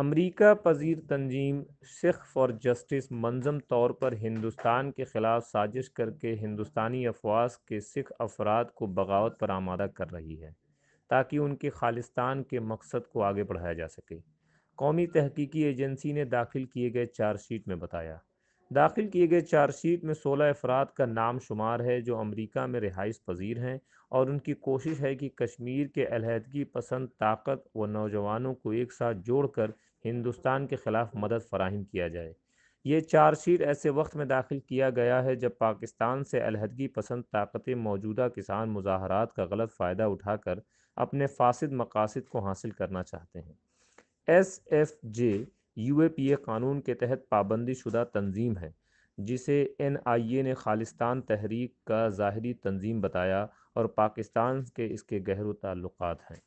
अमरीका पजीर तंजीम Sikh for justice मंजम तौर पर हिंदुस्तान के ख़िलाफ़ साजिश करके हिंदुस्तानी अफवाज के सिख अफराद को बगावत पर आमादा कर रही है ताकि उनके खालिस्तान के मकसद को आगे बढ़ाया जा सके कौमी तहकीकी एजेंसी ने दाखिल किए गए चार्जशीट में बताया दाखिल किए गए चार्जशीट में सोलह अफराद का नाम शुमार है जो अमरीका में रिहाइश पजीर हैं और उनकी कोशिश है कि कश्मीर के अलहदगी पसंद ताकत व नौजवानों को एक साथ जोड़कर हिंदुस्तान के खिलाफ मदद फराहम किया जाए ये चार्जशीट ऐसे वक्त में दाखिल किया गया है जब पाकिस्तान से अलहदगी पसंद ताकतें मौजूदा किसान मुजाहरात का गलत फ़ायदा उठाकर अपने फासद मकासद को हासिल करना चाहते हैं S F J U A P A कानून के तहत पाबंदी शुदा तंजीम है जिसे एन आई ए ने खालिस्तान तहरीक का ज़ाहरी तंजीम बताया और पाकिस्तान के इसके गहरों तल्लक हैं